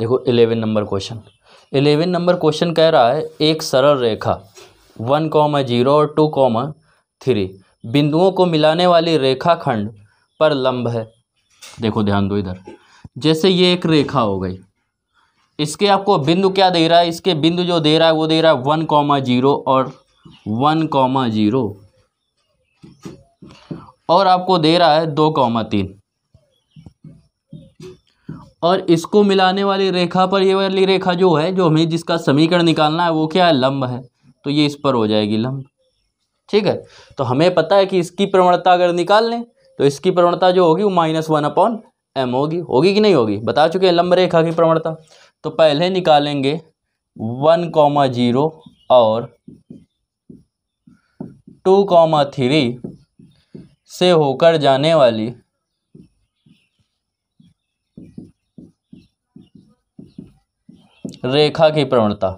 देखो eleven number question eleven number question कह रहा है एक सरल रेखा वन कॉमा जीरो और टू कॉमा थ्री बिंदुओं को मिलाने वाली रेखा खंड पर लंब है देखो ध्यान दो इधर जैसे ये एक रेखा हो गई इसके आपको बिंदु क्या दे रहा है इसके बिंदु जो दे रहा है वो दे रहा है वन कॉमा जीरो और वन कॉमा जीरो और आपको दे रहा है दो कॉमा तीन और इसको मिलाने वाली रेखा पर ये वाली रेखा जो है जो हमें जिसका समीकरण निकालना है वो क्या है लंब है तो ये इस पर हो जाएगी लंब ठीक है तो हमें पता है कि इसकी प्रवणता अगर निकाल लें तो इसकी प्रवणता जो होगी वो माइनस वन अपॉन एम होगी होगी कि नहीं होगी बता चुके हैं लंब रेखा की प्रवणता तो पहले निकालेंगे वन कॉमा जीरो और टू कॉमा थ्री से होकर जाने वाली रेखा की प्रवणता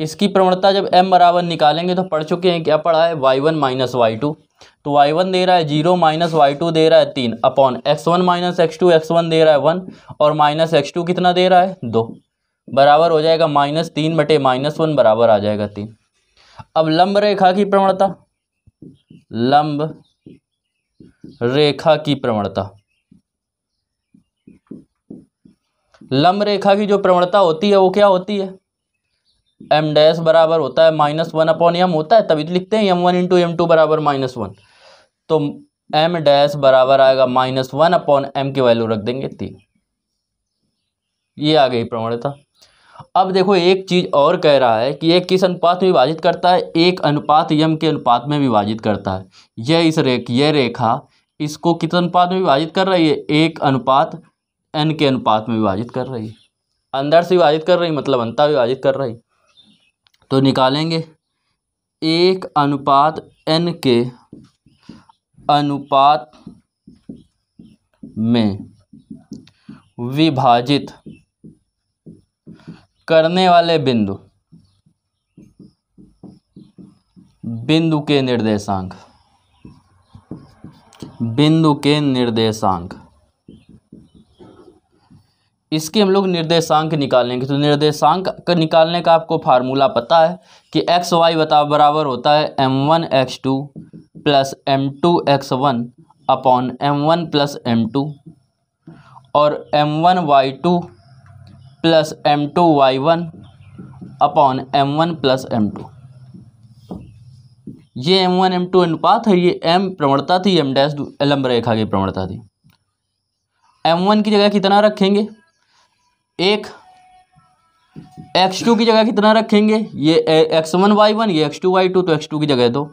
इसकी प्रवणता जब m बराबर निकालेंगे तो पढ़ चुके हैं क्या पढ़ा है y1 one minus Y two तो y1 दे रहा है जीरो माइनस वाई टू दे रहा है तीन upon X one minus X two X one दे रहा है वन और माइनस एक्स टू कितना दे रहा है दो बराबर हो जाएगा माइनस तीन बटे माइनस वन बराबर आ जाएगा तीन अब लंब रेखा की प्रवणता लंब रेखा की प्रवणता लंब रेखा की जो प्रवणता होती है वो क्या होती है एम डैश बराबर होता है माइनस वन अपॉन एम होता है तभी तो लिखते हैं M one into M two बराबर माइनस वन तो एम डैश बराबर आएगा माइनस वन अपॉन एम की वैल्यू रख देंगे तीन ये आ गई प्रवणता अब देखो एक चीज़ और कह रहा है कि एक किस अनुपात में विभाजित करता है एक अनुपात यम के अनुपात में विभाजित करता है यह इस रेख यह रेखा इसको किस अनुपात में विभाजित कर रही है एक अनुपात एन के अनुपात में विभाजित कर रही है अंदर से विभाजित कर रही मतलब अंतर विभाजित कर रही तो निकालेंगे एक अनुपात एन के अनुपात में विभाजित करने वाले बिंदु बिंदु के निर्देशांक बिंदु के निर्देशांक इसके हम लोग निर्देशांक निकालेंगे तो निर्देशांक का निकालने का आपको फार्मूला पता है कि एक्स वाई बता बराबर होता है M one X two plus M two X one upon M one plus M two और M one Y two plus M two Y one upon M one plus M two ये M one M two अनुपात है ये M प्रवणता थी M dash लंब रेखा की प्रवणता थी एम वन की जगह कितना रखेंगे एक एक्स टू की जगह कितना रखेंगे ये एक्स वन वाई वन ये एक्स टू वाई टू तो एक्स टू की जगह दो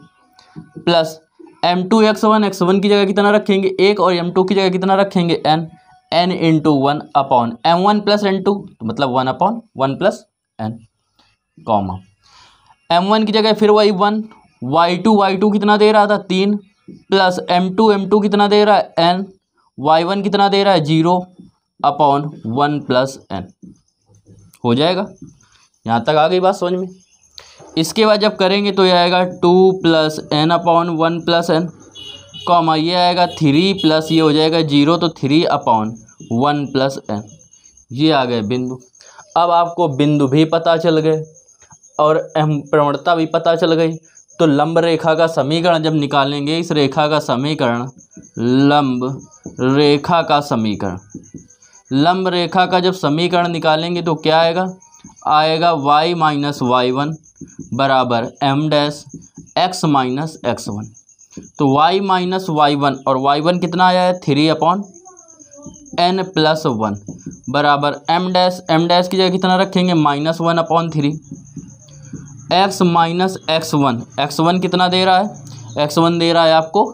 plus M two X one X one की जगह कितना रखेंगे एक और एम टू की जगह कितना रखेंगे N N into one upon M one plus N two मतलब one upon one plus N comma M one की जगह फिर Y one Y two Y two कितना दे रहा था तीन plus M two M two कितना दे रहा है एन वाई वन कितना दे रहा है zero upon one plus N हो जाएगा यहाँ तक आ गई बात समझ में इसके बाद जब करेंगे तो ये आएगा two plus N upon one plus N comma ये आएगा थ्री प्लस ये हो जाएगा जीरो तो three upon one plus N ये आ गए बिंदु अब आपको बिंदु भी पता चल गए और एम प्रवणता भी पता चल गई तो लंब रेखा का समीकरण जब निकालेंगे इस रेखा का समीकरण लंब रेखा का समीकरण लंब रेखा का जब समीकरण निकालेंगे तो क्या आएगा आएगा वाई माइनस वाई वन बराबर M dash X minus X one तो वाई माइनस वाई वन और वाई वन कितना आया है three upon N plus one बराबर एम डैश एम डैश की जगह कितना रखेंगे minus one upon three X minus X one X one कितना दे रहा है एक्स वन दे रहा है आपको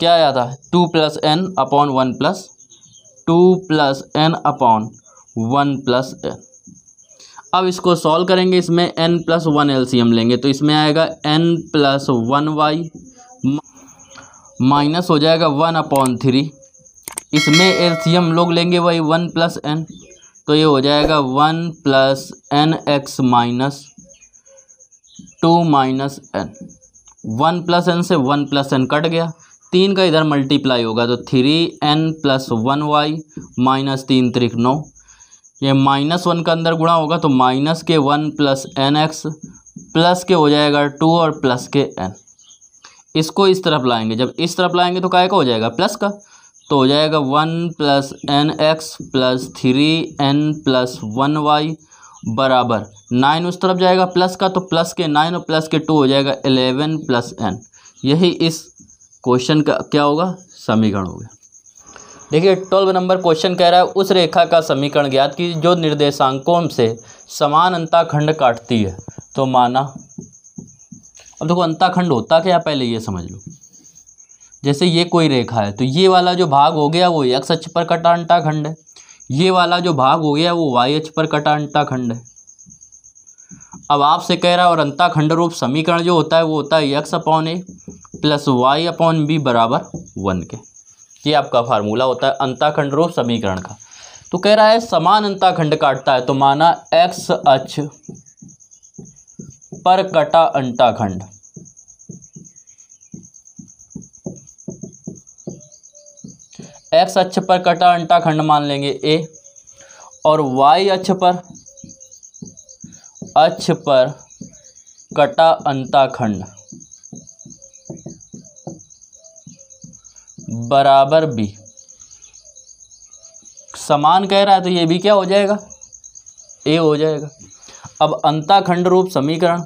क्या आया था two plus N upon one plus two plus N upon one plus N अब इसको सॉल्व करेंगे इसमें एन प्लस वन एम लेंगे तो इसमें आएगा N plus one Y minus हो जाएगा वन अपॉन थ्री इसमें एम लोग लेंगे वही वन प्लस एन तो ये हो जाएगा one plus N X minus two minus N one plus N से वन प्लस एन कट गया तीन का इधर मल्टीप्लाई होगा तो three N plus one Y minus तीन त्रिक नौ ये माइनस वन का अंदर गुणा होगा तो माइनस के one plus N X plus के हो जाएगा टू और प्लस के एन इसको इस तरफ लाएंगे जब इस तरफ लाएंगे तो काय का हो जाएगा प्लस का तो हो जाएगा one plus N X plus three N plus one Y बराबर नाइन उस तरफ जाएगा प्लस का तो प्लस के नाइन और प्लस के टू हो जाएगा एलेवन प्लस एन यही इस क्वेश्चन का क्या होगा समीकरण होगा देखिए ट्वेल्व नंबर क्वेश्चन कह रहा है उस रेखा का समीकरण ज्ञात की जो निर्देशांकों से समान अंताखंड काटती है तो माना अब देखो अंताखंड होता क्या पहले ये समझ लो जैसे ये कोई रेखा है तो ये वाला जो भाग हो गया वो एक्स अच्छ पर कटा अंटाखंड है ये वाला जो भाग हो गया वो वाई एच पर कटा अंटाखंड है अब आपसे कह रहा है और अंताखंड रूप समीकरण जो होता है वो होता है X upon A plus Y upon B बराबर वन के ये आपका फार्मूला होता है अंताखंड रूप समीकरण का तो कह रहा है समान अंताखंड काटता है तो माना एक्स अच पर कटा अंताखंड एक्स अच पर कटा अंटाखंड मान लेंगे ए और वाई अच पर अच पर कटा अंताखंड बराबर बी समान कह रहा है तो ये भी क्या हो जाएगा ए हो जाएगा अब अंताखंड रूप समीकरण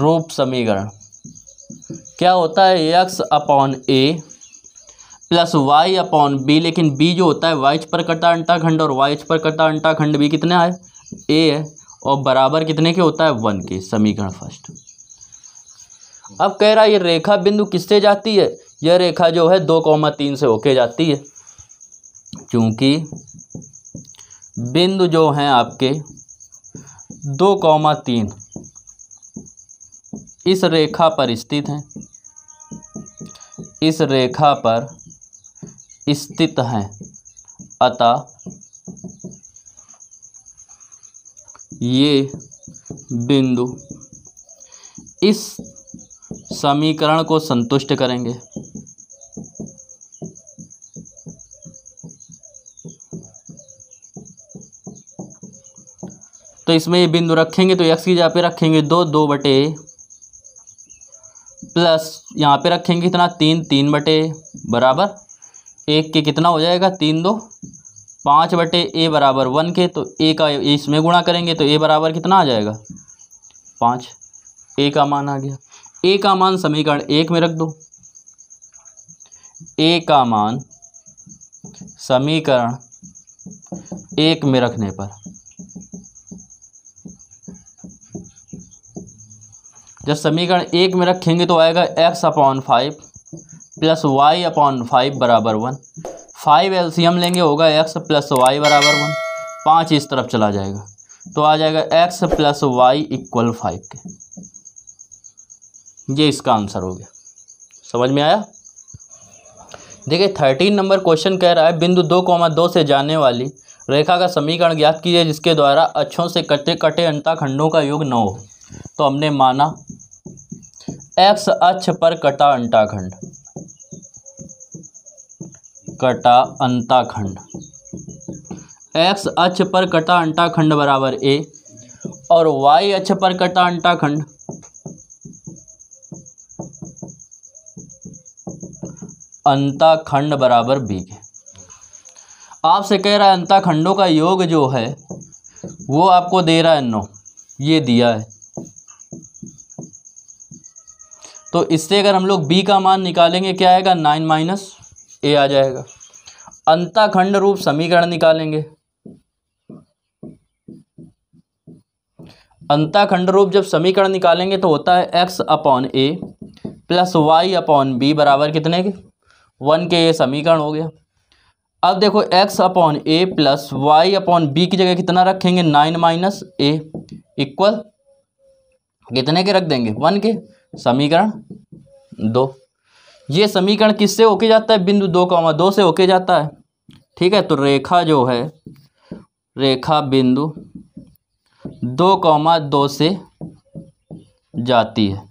रूप समीकरण क्या होता है X upon A plus Y upon B लेकिन बी जो होता है वाइच पर कटा अंटाखंड और वाइच पर कटा अंटाखंड भी कितने आए ए है और बराबर कितने के होता है वन के समीकरण फर्स्ट अब कह रहा है ये रेखा बिंदु किससे जाती है यह रेखा जो है दो कौमा तीन से होके जाती है क्योंकि बिंदु जो हैं आपके दो कौमा तीन इस रेखा पर स्थित हैं इस रेखा पर स्थित हैं अतः ये बिंदु इस समीकरण को संतुष्ट करेंगे तो इसमें ये बिंदु रखेंगे तो एक्स की जगह पे रखेंगे दो दो बटे प्लस यहाँ पे रखेंगे कितना तीन तीन बटे बराबर एक के कितना हो जाएगा तीन दो पाँच बटे ए बराबर वन के तो ए का इसमें गुणा करेंगे तो ए बराबर कितना आ जाएगा पाँच ए का मान आ गया ए का मान समीकरण एक में रख दो ए का मान समीकरण एक में रखने पर जब समीकरण एक में रखेंगे तो आएगा x upon five plus Y upon five बराबर वन फाइव एल्सीयम लेंगे होगा x प्लस वाई बराबर वन पाँच इस तरफ चला जाएगा तो आ जाएगा x plus Y equal five के ये इसका आंसर हो गया समझ में आया देखिए थर्टीन नंबर क्वेश्चन कह रहा है बिंदु दो कोमा दो से जाने वाली रेखा का समीकरण ज्ञात कीजिए जिसके द्वारा अच्छों से कटे कटे अंताखंडों का योग न हो तो हमने माना एक्स अक्ष पर कटा अंताखंड कटा अंताखंड एक्स अक्ष पर कटा अंताखंड बराबर ए और वाई अक्ष पर कटा अंताखंड अंता खंड बराबर के आपसे कह रहा है अंता खंडों का योग जो है वो आपको दे रहा है नौ ये दिया है तो इससे अगर हम लोग बी का मान निकालेंगे क्या आएगा नाइन माइनस ए आ जाएगा अंताखंड रूप समीकरण निकालेंगे अंताखंड रूप जब समीकरण निकालेंगे तो होता है X upon A plus Y upon B बराबर कितने के वन के ये समीकरण हो गया अब देखो X upon A plus Y upon B की जगह कितना रखेंगे नाइन माइनस ए इक्वल कितने के रख देंगे वन के समीकरण दो ये समीकरण किससे होके जाता है बिंदु दो कौमा दो से होके जाता है ठीक है तो रेखा जो है रेखा बिंदु दो कौमा दो से जाती है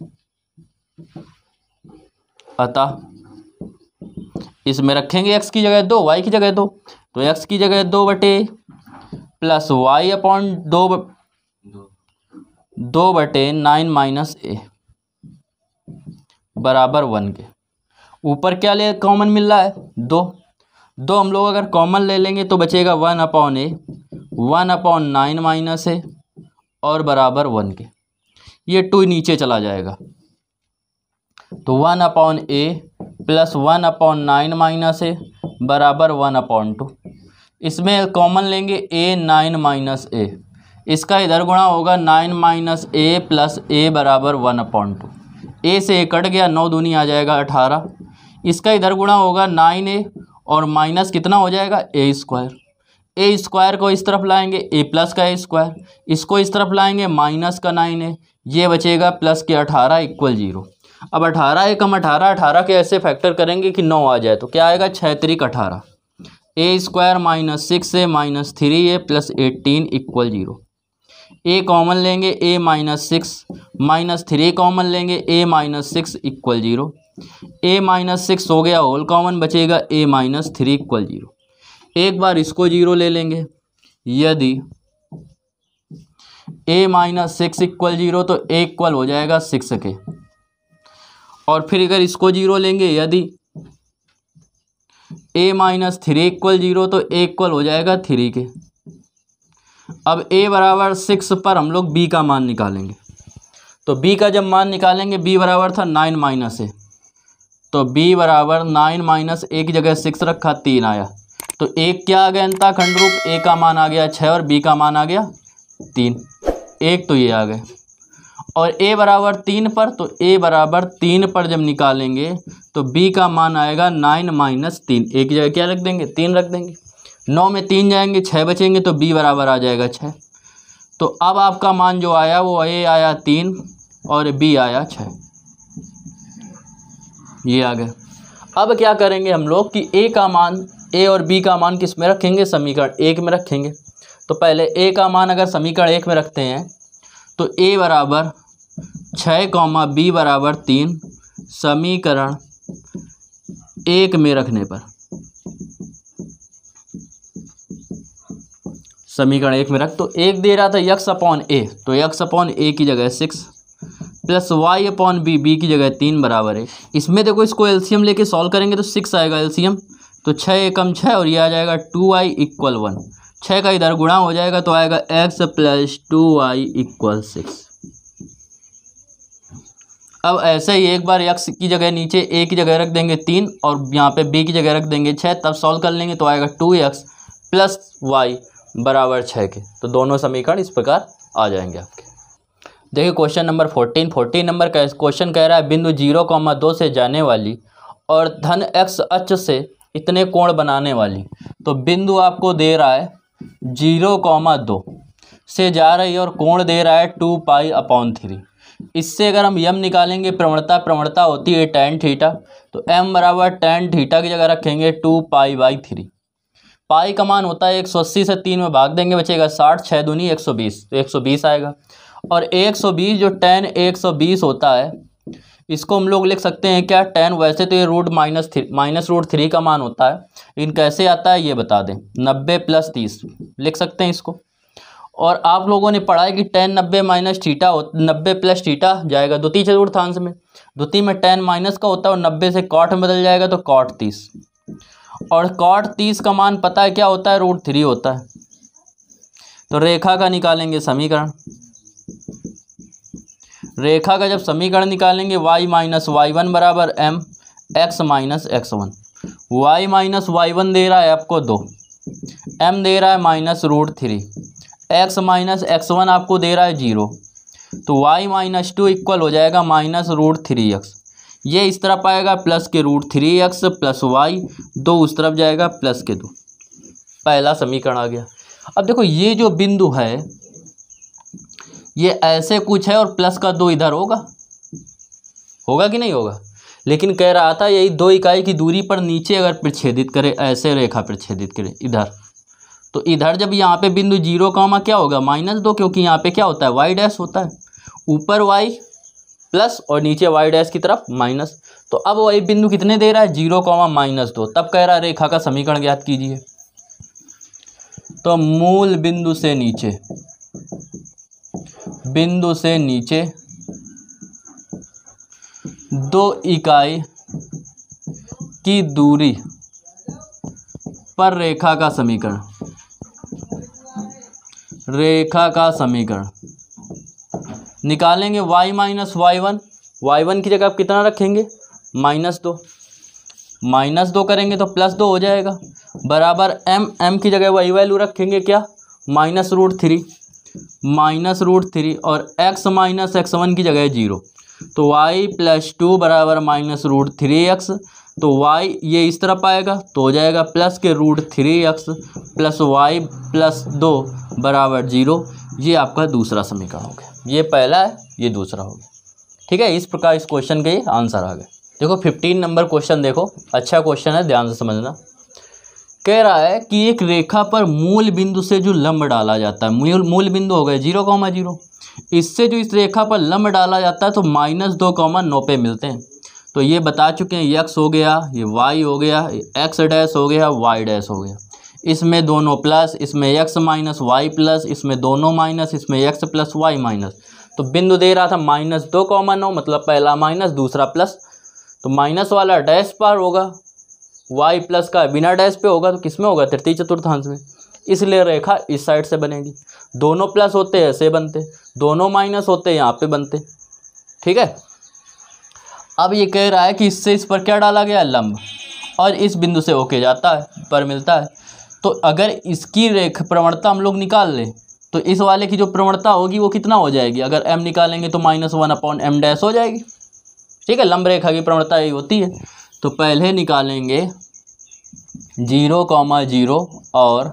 अतः इसमें रखेंगे एक्स की जगह दो वाई की जगह दो तो एक्स की जगह दो बटे प्लस वाई अपॉन दो ब... दो बटे नाइन माइनस ए बराबर वन के ऊपर क्या ले कॉमन मिल रहा है दो दो हम लोग अगर कॉमन ले लेंगे तो बचेगा one upon A one upon nine minus A और बराबर वन के ये टू नीचे चला जाएगा तो one upon A plus one upon nine minus A बराबर वन अपॉन टू इसमें कॉमन लेंगे ए नाइन माइनस ए इसका इधर गुणा होगा nine minus A plus A बराबर वन अपॉन टू ए से ए कट गया नौ दूनी आ जाएगा अठारह इसका इधर गुणा होगा नाइन ए और माइनस कितना हो जाएगा ए स्क्वायर ए स्क्वायर को इस तरफ लाएंगे ए प्लस का ए स्क्वायर इसको इस तरफ लाएंगे माइनस का नाइन ए ये बचेगा प्लस के अठारह इक्वल जीरो अब अठारह एकम अठारह अठारह के ऐसे फैक्टर करेंगे कि नौ आ जाए तो क्या आएगा छः त्रिक अठारह A square minus six A minus three A plus eighteen equal zero A common लेंगे A minus six minus three common लेंगे A minus six equal zero A minus six हो गया होल कॉमन बचेगा A minus three equal zero एक बार इसको zero ले लेंगे यदि A minus six equal zero तो ए इक्वल हो जाएगा सिक्स के और फिर अगर इसको जीरो लेंगे यदि A minus three equal zero तो ए इक्वल हो जाएगा थ्री के अब ए बराबर सिक्स पर हम लोग बी का मान निकालेंगे तो बी का जब मान निकालेंगे बी बराबर था नाइन माइनस ए तो बी बराबर नाइन माइनस एक जगह सिक्स रखा तीन आया तो एक क्या आ गया अंताखंड रूप ए का मान आ गया छः और बी का मान आ गया तीन एक तो ये आ गए और a बराबर तीन पर तो a बराबर तीन पर जब निकालेंगे तो b का मान आएगा नाइन माइनस तीन एक जगह क्या रख देंगे तीन रख देंगे नौ में तीन जाएंगे छः बचेंगे तो b बराबर आ जाएगा छः तो अब आपका मान जो आया वो a आया तीन और b आया छः ये आ गया अब क्या करेंगे हम लोग कि a का मान a और b का मान किस में रखेंगे समीकरण एक में रखेंगे तो पहले a का मान अगर समीकरण एक में रखते हैं तो ए बराबर छ कौमा बी बराबर तीन समीकरण एक में रखने पर समीकरण एक में रख तो एक दे रहा था यक्स अपॉन ए तो यक्स अपॉन ए की जगह six plus Y upon B B की जगह तीन बराबर है इसमें देखो इसको एलसीएम लेके सॉल्व करेंगे तो सिक्स आएगा एलसीएम तो छः एकम छः और ये आ जाएगा टू आई इक्वल वन छः का इधर गुणा हो जाएगा तो आएगा X plus two Y equal six अब ऐसे ही एक बार एक्स की जगह नीचे ए की जगह रख देंगे तीन और यहाँ पे बी की जगह रख देंगे छः तब सॉल्व कर लेंगे तो आएगा टू एक्स प्लस वाई बराबर छः के तो दोनों समीकरण इस प्रकार आ जाएंगे आपके देखिए question number fourteen fourteen number का क्वेश्चन कह रहा है बिंदु जीरो कॉमा दो से जाने वाली और धन एक्स अच से इतने कोण बनाने वाली तो बिंदु आपको दे रहा है जीरो कॉमा दो से जा रही है और कोण दे रहा है टू पाई अपॉन थ्री इससे अगर हम यम निकालेंगे प्रवणता प्रवणता होती है टेन थीटा तो एम बराबर टेन थीटा की जगह रखेंगे two pi by three pi का मान होता है एक सौ अस्सी से तीन में भाग देंगे बचेगा साठ छः दूनी एक सौ बीस तो एक सौ बीस आएगा और एक सौ बीस जो टेन एक सौ बीस होता है इसको हम लोग लिख सकते हैं क्या टेन वैसे तो ये root minus three minus root three का मान होता है इन कैसे आता है ये बता दें नब्बे प्लस तीस लिख सकते हैं इसको और आप लोगों ने पढ़ा है कि टेन नब्बे माइनस टीटा हो नब्बे प्लस टीटा जाएगा द्वितीय चतुर्थ अंश में द्वितीय में टेन माइनस का होता है और नब्बे से कॉट में बदल जाएगा तो कॉट तीस और कॉट तीस का मान पता है क्या होता है रूट थ्री होता है तो रेखा का निकालेंगे समीकरण रेखा का जब समीकरण निकालेंगे y माइनस वाई वन बराबर M X minus X one Y minus Y one दे रहा है आपको दो एम दे रहा है minus root three X minus X one आपको दे रहा है जीरो तो वाई माइनस टू इक्वल हो जाएगा माइनस रूट थ्री एक्स ये इस तरफ आएगा प्लस के root three X plus Y दो उस तरफ जाएगा प्लस के दो पहला समीकरण आ गया अब देखो ये जो बिंदु है ये ऐसे कुछ है और प्लस का दो इधर होगा होगा कि नहीं होगा लेकिन कह रहा था यही दो इकाई की दूरी पर नीचे अगर प्रच्छेदित करे ऐसे रेखा प्रच्छेदित करे इधर तो इधर जब यहाँ पे बिंदु जीरो कामा क्या होगा माइनस दो क्योंकि यहाँ पे क्या होता है वाई डैश होता है ऊपर वाई प्लस और नीचे वाई डैश की तरफ माइनस तो अब वही बिंदु कितने दे रहा है जीरो कॉमा माइनस दो तब कह रहा है रेखा का समीकरण ज्ञात कीजिए तो मूल बिंदु से नीचे बिंदु से नीचे दो इकाई की दूरी पर रेखा का समीकरण रेखा का समीकरण निकालेंगे y minus Y one Y one की जगह आप कितना रखेंगे माइनस दो माइनस दो करेंगे तो प्लस दो हो जाएगा बराबर m m की जगह वही वैल्यू रखेंगे क्या minus root three minus root three और एक्स माइनस एक्स वन की जगह जीरो तो वाई प्लस टू बराबर माइनस रूट थ्री एक्स तो वाई ये इस तरफ आएगा तो हो जाएगा प्लस के root three X plus Y plus दो बराबर जीरो ये आपका दूसरा समीकरण हो गया ये पहला है ये दूसरा हो गया ठीक है इस प्रकार इस क्वेश्चन के आंसर आ गए देखो फिफ्टीन नंबर क्वेश्चन देखो अच्छा क्वेश्चन है ध्यान से समझना कह रहा है कि एक रेखा पर मूल बिंदु से जो लंब डाला जाता है मूल मूल बिंदु हो गए जीरो कॉमा जीरो इससे जो इस रेखा पर लंब डाला जाता है तो माइनस दो कॉमा नौ पे मिलते हैं तो ये बता चुके हैं यक्स हो गया ये वाई हो गया एक्स डैश हो गया वाई डैश हो गया इसमें दोनों प्लस इसमें एक्स माइनस वाई प्लस इसमें दोनों माइनस इसमें एक्स प्लस वाई माइनस तो बिंदु दे रहा था माइनस दो कॉमन हो मतलब पहला माइनस दूसरा प्लस तो माइनस वाला डैश पार होगा वाई प्लस का बिना डैश पे होगा तो किस में होगा तृतीय चतुर्थांश में इसलिए रेखा इस साइड से बनेगी दोनों प्लस होते हैं ऐसे बनते दोनों माइनस होते हैं यहाँ पे बनते ठीक है अब ये कह रहा है कि इससे इस पर क्या डाला गया लंब और इस बिंदु से होके जाता है पर मिलता है तो अगर इसकी रेख प्रवणता हम लोग निकाल लें तो इस वाले की जो प्रवणता होगी वो कितना हो जाएगी अगर एम निकालेंगे तो minus one upon M dash हो जाएगी ठीक है लंब रेखा की प्रवणता यही होती है तो पहले निकालेंगे जीरो कॉमा जीरो और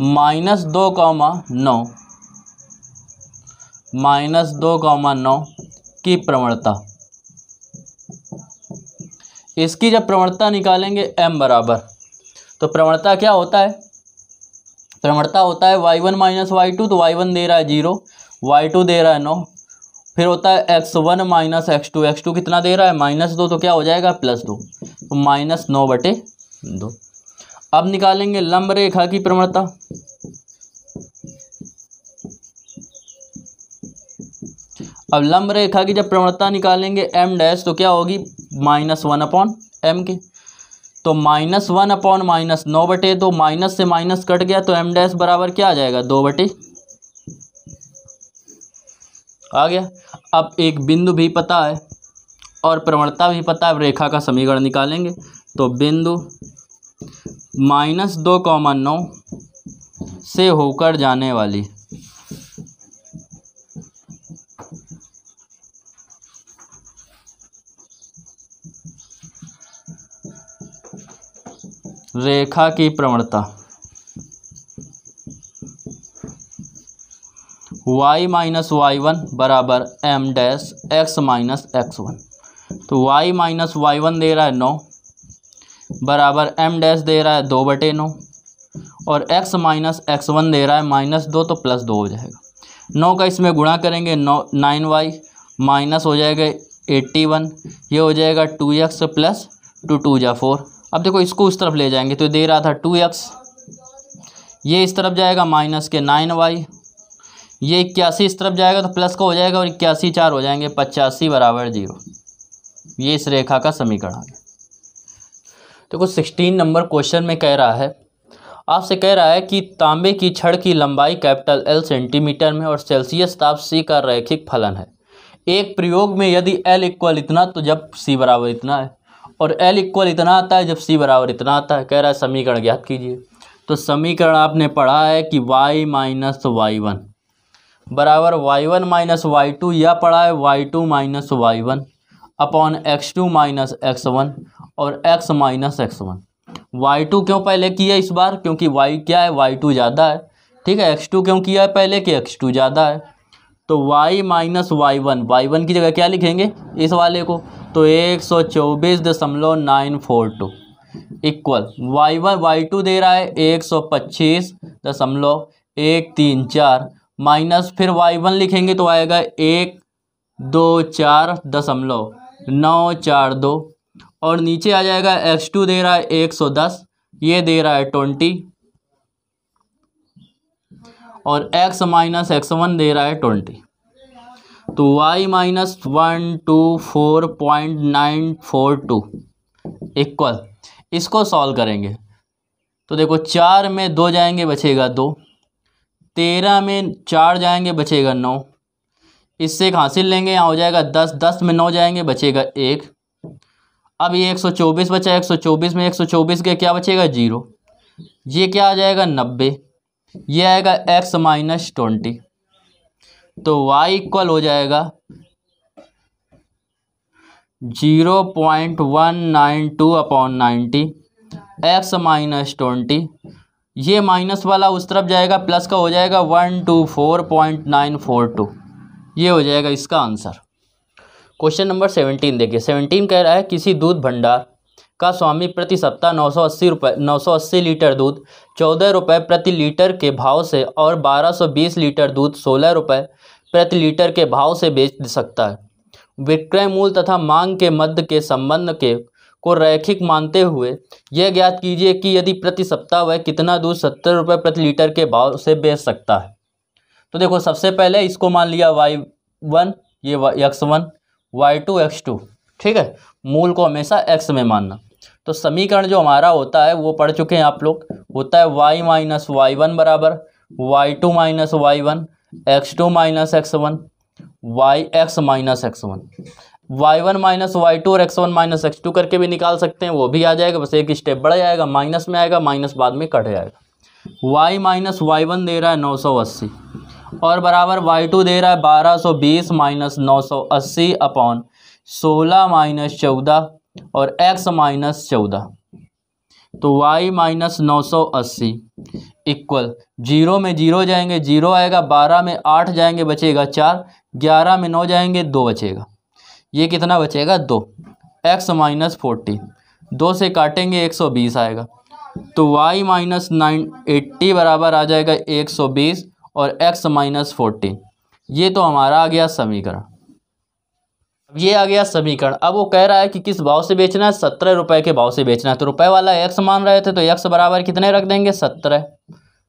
माइनस दो कॉमा नौ माइनस दो कॉमा नौ की प्रवणता इसकी जब प्रवणता निकालेंगे m बराबर तो प्रवणता क्या होता है प्रवणता होता है y1 वन माइनस वाई तो y1 दे रहा है जीरो y2 दे रहा है नौ फिर होता है X one minus X two X two कितना दे रहा है माइनस दो तो क्या हो जाएगा प्लस दो तो माइनस नौ बटे दो अब निकालेंगे लंब रेखा की प्रवणता अब लंब रेखा की जब प्रवणता निकालेंगे एम डैश तो क्या होगी माइनस वन अपॉन एम के तो माइनस वन अपॉन माइनस नौ बटे दो माइनस से माइनस कट गया तो एम डैश बराबर क्या आ जाएगा दो बटे आ गया अब एक बिंदु भी पता है और प्रवणता भी पता है रेखा का समीकरण निकालेंगे तो बिंदु माइनस दो कॉमन नौ से होकर जाने वाली रेखा की प्रवणता y माइनस वाई वन बराबर M dash X minus X one तो y माइनस वाई वन दे रहा है नौ बराबर एम डैश दे रहा है दो बटे नौ और एक्स माइनस एक्स वन दे रहा है माइनस दो तो प्लस दो हो जाएगा नौ का इसमें गुणा करेंगे नौ नाइन वाई माइनस हो जाएगा एट्टी वन ये हो जाएगा two X plus two two जा फोर अब देखो इसको उस तरफ ले जाएंगे तो दे रहा था टू एक्स ये इस तरफ जाएगा माइनस के नाइन वाई ये इक्यासी इस तरफ जाएगा तो प्लस का हो जाएगा और इक्यासी चार हो जाएंगे पचासी बराबर जीरो ये इस रेखा का समीकरण आ गया देखो सिक्सटीन नंबर क्वेश्चन में कह रहा है आपसे कह रहा है कि तांबे की छड़ की लंबाई कैपिटल एल सेंटीमीटर में और सेल्सियस ताप सी का रैखिक फलन है एक प्रयोग में यदि एल इक्वल इतना तो जब सी बराबर इतना है और एल इक्वल इतना आता है जब सी बराबर इतना आता है कह रहा है समीकरण ज्ञात कीजिए तो समीकरण आपने पढ़ा है कि वाई माइनस वाई वन बराबर Y one minus Y two यह पढ़ा है Y two minus Y one upon X two minus X one और X minus X one Y two क्यों पहले किया इस बार क्योंकि वाई क्या है वाई टू ज़्यादा है ठीक है एक्स टू क्यों किया है पहले कि एक्स टू ज़्यादा है तो y minus Y one Y one की जगह क्या लिखेंगे इस वाले को तो एक सौ चौबीस दशमलव nine four two equal Y one Y two दे रहा है एक सौ पच्चीस दशमलव एक तीन चार माइनस फिर वाई वन लिखेंगे तो आएगा एक दो चार दशमलव नौ चार दो और नीचे आ जाएगा एक्स टू दे रहा है एक सौ दस ये दे रहा है ट्वेंटी और x माइनस एक्स वन दे रहा है ट्वेंटी तो y minus one two four point nine four two equal इसको सॉल्व करेंगे तो देखो चार में दो जाएंगे बचेगा दो तेरह में चार जाएंगे बचेगा नौ इससे एक हासिल लेंगे यहाँ हो जाएगा दस दस में नौ जाएंगे बचेगा एक अब ये 124 बचा 124 में 124 के क्या बचेगा जीरो ये क्या आ जाएगा नब्बे ये आएगा x माइनस ट्वेंटी तो y इक्वल हो जाएगा zero point one nine two upon ninety X minus twenty ये माइनस वाला उस तरफ जाएगा प्लस का हो जाएगा one two four point nine four two ये हो जाएगा इसका आंसर क्वेश्चन नंबर सेवनटीन देखिए सेवनटीन कह रहा है किसी दूध भंडार का स्वामी प्रति सप्ताह नौ सौ अस्सी रुपये नौ सौ अस्सी लीटर दूध चौदह रुपये प्रति लीटर के भाव से और बारह सौ बीस लीटर दूध सोलह रुपये प्रति लीटर के भाव से बेच सकता है विक्रय मूल तथा मांग के मध्य के संबंध के को रैखिक मानते हुए यह ज्ञात कीजिए कि यदि प्रति सप्ताह वह कितना दूध सत्तर रुपये प्रति लीटर के भाव से बेच सकता है तो देखो सबसे पहले इसको मान लिया वाई वन ये X one Y two X two ठीक है मूल को हमेशा एक्स में मानना तो समीकरण जो हमारा होता है वो पढ़ चुके हैं आप लोग होता है वाई माइनस वाई वन बराबर Y two minus Y one X two minus X one Y X minus X one Y one minus Y two और X one minus X two करके भी निकाल सकते हैं वो भी आ जाएगा बस एक स्टेप बढ़ जाएगा माइनस में आएगा माइनस बाद में कट जाएगा वाई माइनस वाई वन दे रहा है नौ सौ अस्सी और बराबर वाई टू दे रहा है बारह सौ बीस माइनस नौ सौ अस्सी अपॉन सोलह माइनस चौदह और एक्स माइनस चौदह तो वाई माइनस नौ सौ अस्सी इक्वल जीरो में जीरो जाएंगे जीरो आएगा बारह में आठ जाएंगे बचेगा चार ग्यारह में नौ जाएंगे दो बचेगा ये कितना बचेगा दो एक्स माइनस फोर्टी दो से काटेंगे एक सौ बीस आएगा तो वाई माइनस नाइन एट्टी बराबर आ जाएगा एक सौ बीस और x माइनस फोर्टीन ये तो हमारा आ गया समीकरण अब ये आ गया समीकरण अब वो कह रहा है कि किस भाव से बेचना है सत्रह रुपये के भाव से बेचना है तो रुपए वाला एक्स मान रहे थे तो एक्स बराबर कितने रख देंगे सत्रह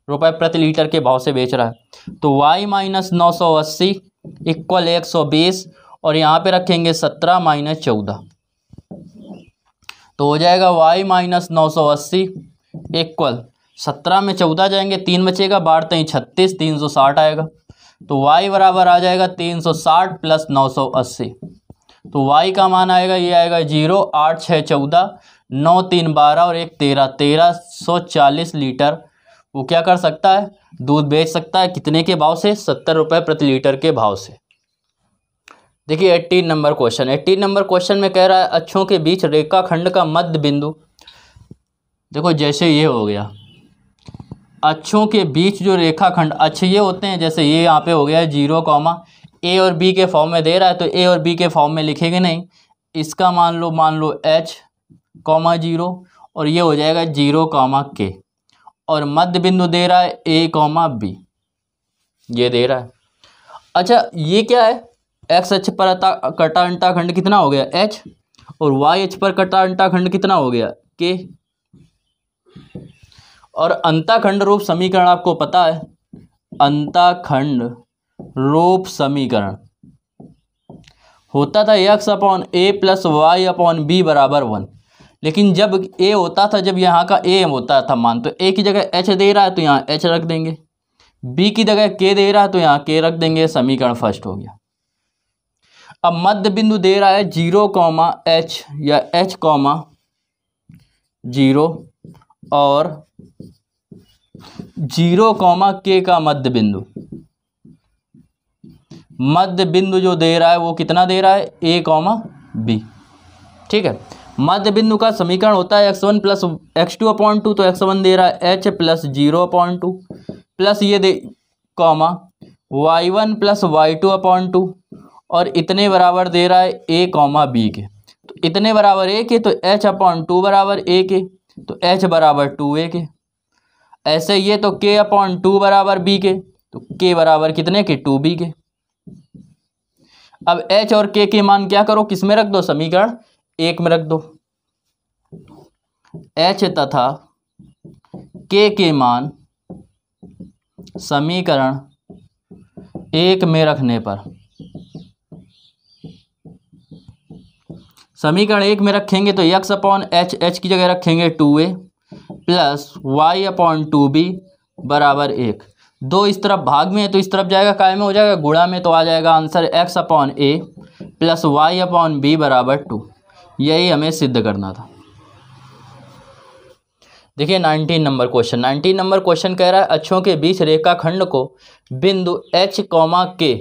रुपये प्रति लीटर के भाव से बेच रहा है तो वाई माइनस नौ सौ अस्सी इक्वल एक सौ बीस और यहाँ पे रखेंगे सत्रह माइनस चौदह तो हो जाएगा वाई माइनस नौ सौ अस्सी इक्वल सत्रह में चौदह जाएंगे तीन बचेगा बारह तीन छत्तीस तीन सौ साठ आएगा तो y बराबर आ जाएगा तीन सौ साठ प्लस नौ सौ अस्सी तो y का मान आएगा ये आएगा जीरो आठ छः चौदह नौ तीन बारह और एक तेरह तेरह सौ चालीस लीटर वो क्या कर सकता है दूध बेच सकता है कितने के भाव से सत्तर रुपये प्रति लीटर के भाव से देखिए eighteen number question eighteen number question में कह रहा है अच्छों के बीच रेखा खंड का मध्य बिंदु देखो जैसे ये हो गया अच्छों के बीच जो रेखाखंड अच्छे ये होते हैं जैसे ये यहाँ पे हो गया है जीरो कॉमा ए और बी के फॉर्म में दे रहा है तो ए और बी के फॉर्म में लिखेंगे नहीं इसका मान लो मान लो एच कॉमा जीरो और ये हो जाएगा जीरो कॉमा के और मध्य बिंदु दे रहा है ए कॉमा बी ये दे रहा है अच्छा ये क्या है एक्स अक्ष पर कटा अंटा खंड कितना हो गया एच और वाई अक्ष पर कटा अंटा खंड कितना हो गया के और अंताखंड रूप समीकरण आपको पता है अंताखंड रूप समीकरण होता था X upon A plus Y upon B बराबर वन लेकिन जब ए होता था जब यहाँ का ए होता था मान तो ए की जगह एच दे रहा है तो यहाँ एच रख देंगे बी की जगह के दे रहा है तो यहाँ के रख देंगे समीकरण फर्स्ट हो गया अब मध्य बिंदु दे रहा है जीरो कॉमा एच या एच कॉमा जीरो और जीरो कॉमा के का मध्य बिंदु मध्य बिंदु जो दे रहा है वो कितना दे रहा है ए कॉमा बी ठीक है मध्य बिंदु का समीकरण होता है X one plus X two upon two तो एक्स वन दे रहा है H plus zero upon two plus ये दे comma Y one plus Y two upon two और इतने बराबर दे रहा है ए कॉमा बी के तो इतने बराबर ए के तो एच अपॉइंट टू बराबर ए के तो एच बराबर टू ए के ऐसे ये तो के अपॉन टू बराबर बी के तो के बराबर कितने के टू बी के अब एच और के के मान क्या करो किस में रख दो समीकरण एक में रख दो एच तथा के के मान समीकरण एक में रखने पर समीकरण एक में रखेंगे तो यक्स अपॉन एच एच की जगह रखेंगे two A plus Y upon two B बराबर एक दो इस तरफ भाग में है तो इस तरफ जाएगा काय में हो जाएगा गुड़ा में तो आ जाएगा answer X upon A plus Y upon B बराबर टू यही हमें सिद्ध करना था देखिए nineteen number question nineteen number question कह रहा है अच्छों के बीच रेखाखंड को बिंदु एच कौमा के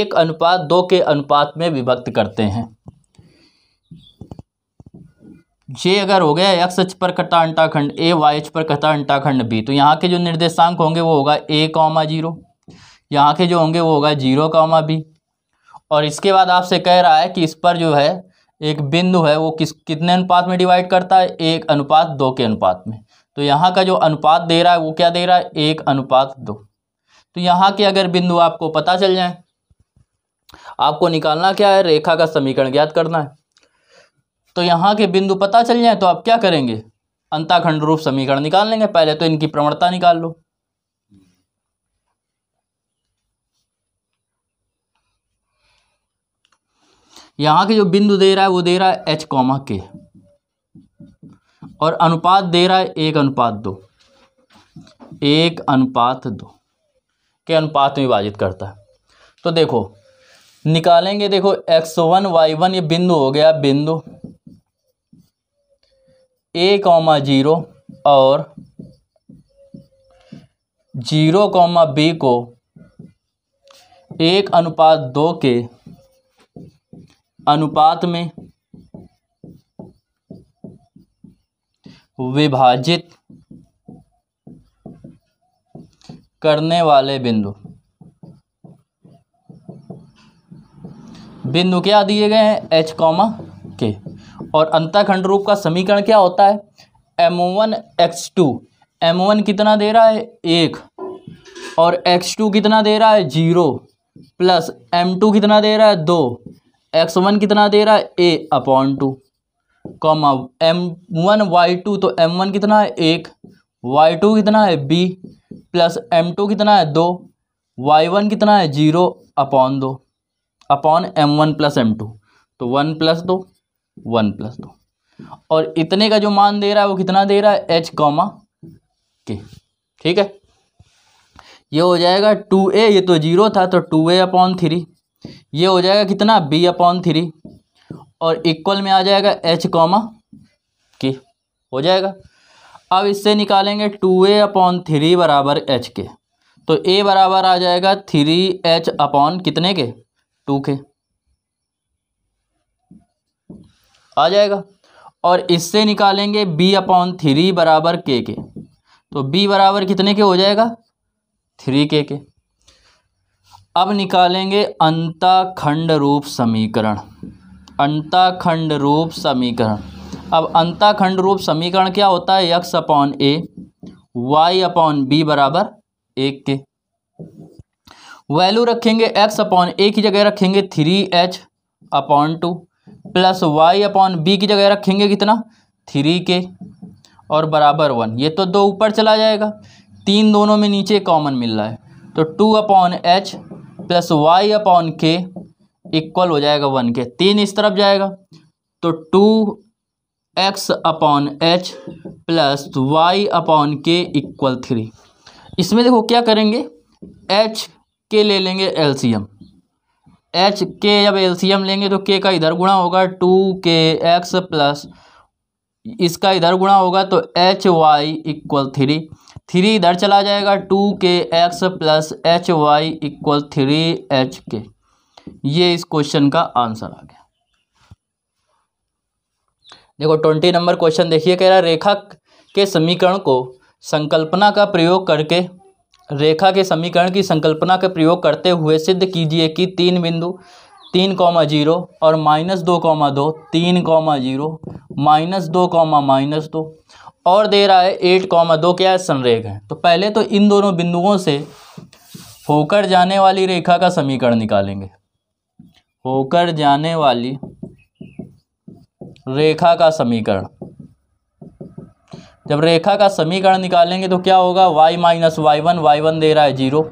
एक अनुपात दो के अनुपात में विभक्त करते हैं जे अगर हो गया एक्स एच पर कटा अंटा खंड ए वाई एच पर कटा अंटा खंड बी तो यहाँ के जो निर्देशांक होंगे वो होगा ए कॉमा जीरो यहाँ के जो होंगे वो होगा जीरो कॉमा बी और इसके बाद आपसे कह रहा है कि इस पर जो है एक बिंदु है वो किस कितने अनुपात में डिवाइड करता है एक अनुपात दो के अनुपात में तो यहाँ का जो अनुपात दे रहा है वो क्या दे रहा है एक अनुपात दो तो यहाँ के अगर बिंदु आपको पता चल जाए आपको निकालना क्या है रेखा का समीकरण ज्ञात करना है तो यहाँ के बिंदु पता चल जाए तो आप क्या करेंगे अंताखंड रूप समीकरण निकाल लेंगे पहले तो इनकी प्रवणता निकाल लो यहां के जो बिंदु दे रहा है वो दे रहा है एच कॉमा के और अनुपात दे रहा है एक अनुपात दो एक अनुपात दो के अनुपात में विभाजित करता है तो देखो निकालेंगे देखो एक्स वन वाई वन ये बिंदु हो गया बिंदु ए कॉमा जीरो और जीरो कॉमा बी को एक अनुपात दो के अनुपात में विभाजित करने वाले बिंदु बिंदु क्या दिए गए हैं एच कॉमा के और अंतखंड रूप का समीकरण क्या होता है M one X two M one कितना दे रहा है एक और एक्स टू कितना दे रहा है जीरो प्लस एम टू कितना दे रहा है दो एक्स वन कितना दे रहा है A upon two comma M one Y two तो एम वन कितना है एक वाई टू कितना है बी प्लस एम टू कितना है दो वाई वन कितना है जीरो अपॉन दो upon M one plus M two तो वन प्लस दो वन प्लस दो और इतने का जो मान दे रहा है वो कितना दे रहा है एच कॉमा के ठीक है ये हो जाएगा टू ए ये तो जीरो था तो टू ए अपॉन थ्री ये हो जाएगा कितना बी अपॉन थ्री और इक्वल में आ जाएगा एच कॉमा के हो जाएगा अब इससे निकालेंगे टू ए अपॉन थ्री बराबर एच के तो ए बराबर आ जाएगा थ्री एच अपॉन कितने के टू के आ जाएगा और इससे निकालेंगे b अपॉन थ्री बराबर के के तो b बराबर कितने के हो जाएगा थ्री के के अब निकालेंगे अंताखंड रूप समीकरण अंताखंड रूप समीकरण अब अंताखंड रूप समीकरण क्या होता है x upon A Y upon B बराबर एक के वैल्यू रखेंगे x अपॉन ए की जगह रखेंगे three H upon two plus Y upon B की जगह रखेंगे कितना थ्री के और बराबर वन ये तो दो ऊपर चला जाएगा तीन दोनों में नीचे कॉमन मिल रहा है तो two upon H plus Y upon K equal हो जाएगा वन के तीन इस तरफ जाएगा तो two X upon H plus Y upon K equal three इसमें देखो क्या करेंगे एच के ले लेंगे एलसीएम एच के जब एल लेंगे तो के का इधर गुणा होगा टू के एक्स प्लस इसका इधर गुणा होगा तो H Y equal three three इधर चला जाएगा two K X plus H Y equal three H K ये इस क्वेश्चन का आंसर आ गया देखो ट्वेंटी नंबर क्वेश्चन देखिए कह रहा रेखा के समीकरण को संकल्पना का प्रयोग करके रेखा के समीकरण की संकल्पना का प्रयोग करते हुए सिद्ध कीजिए कि तीन बिंदु तीन कॉमा जीरो और माइनस दो कॉमा दो तीन कॉमा जीरो माइनस दो कॉमा माइनस दो और दे रहा है एट कॉमा दो क्या है संरेख है तो पहले तो इन दोनों बिंदुओं से होकर जाने वाली रेखा का समीकरण निकालेंगे होकर जाने वाली रेखा का समीकरण जब रेखा का समीकरण निकालेंगे तो क्या होगा Y minus Y one Y one दे रहा है zero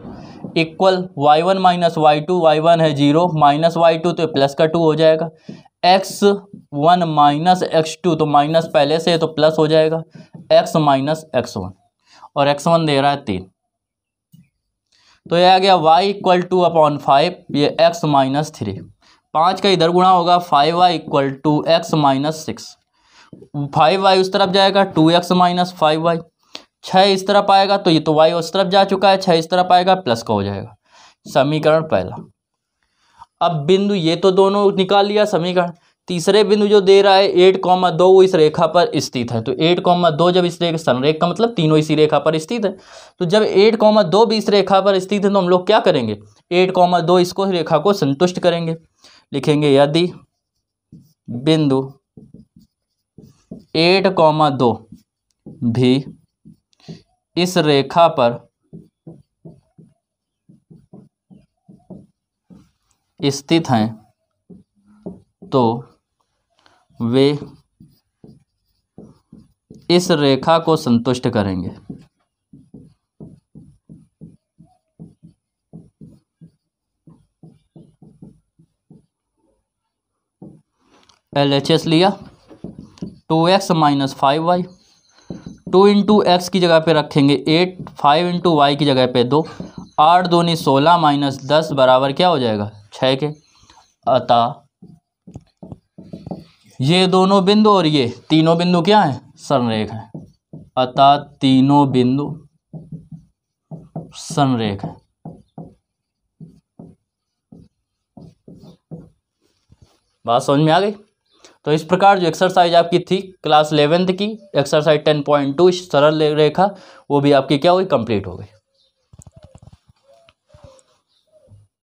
equal Y one minus Y two Y one है जीरो माइनस वाई टू तो प्लस का टू हो जाएगा X one minus X two तो माइनस पहले से तो प्लस हो जाएगा एक्स माइनस एक्स वन और एक्स वन दे रहा है तीन तो ये आ गया Y equal two upon five ये एक्स माइनस थ्री पाँच का इधर गुणा होगा five Y equal two X minus six five Y उस तरफ जाएगा two X minus five Y छः इस तरफ आएगा तो ये तो वाई उस तरफ जा चुका है छः इस तरफ आएगा प्लस का हो जाएगा समीकरण पहला अब बिंदु ये तो दोनों निकाल लिया समीकरण तीसरे बिंदु जो दे रहा है एट कॉमा दो वो इस रेखा पर स्थित है तो एट कॉमा दो जब इस रेखा संरेख का मतलब तीनों इसी रेखा पर स्थित है तो जब एट कॉमा दो भी इस रेखा पर स्थित है तो हम लोग क्या करेंगे एट कॉमा दो इसको रेखा को संतुष्ट करेंगे लिखेंगे यदि बिंदु एट कॉमा दो भी इस रेखा पर स्थित हैं तो वे इस रेखा को संतुष्ट करेंगे एल एच एस लिया two X minus five Y two into X की जगह पे रखेंगे एट फाइव इंटू वाई की जगह पे दो आठ दूनी सोलह माइनस दस बराबर क्या हो जाएगा छः के अतः ये दोनों बिंदु और ये तीनों बिंदु क्या हैं सनरेख हैं अतः तीनों बिंदु सनरेख हैं बात समझ में आ गई तो इस प्रकार जो एक्सरसाइज आपकी थी क्लास इलेवेंथ की एक्सरसाइज टेन पॉइंट टू सरल रेखा वो भी आपकी क्या हुई कंप्लीट हो गई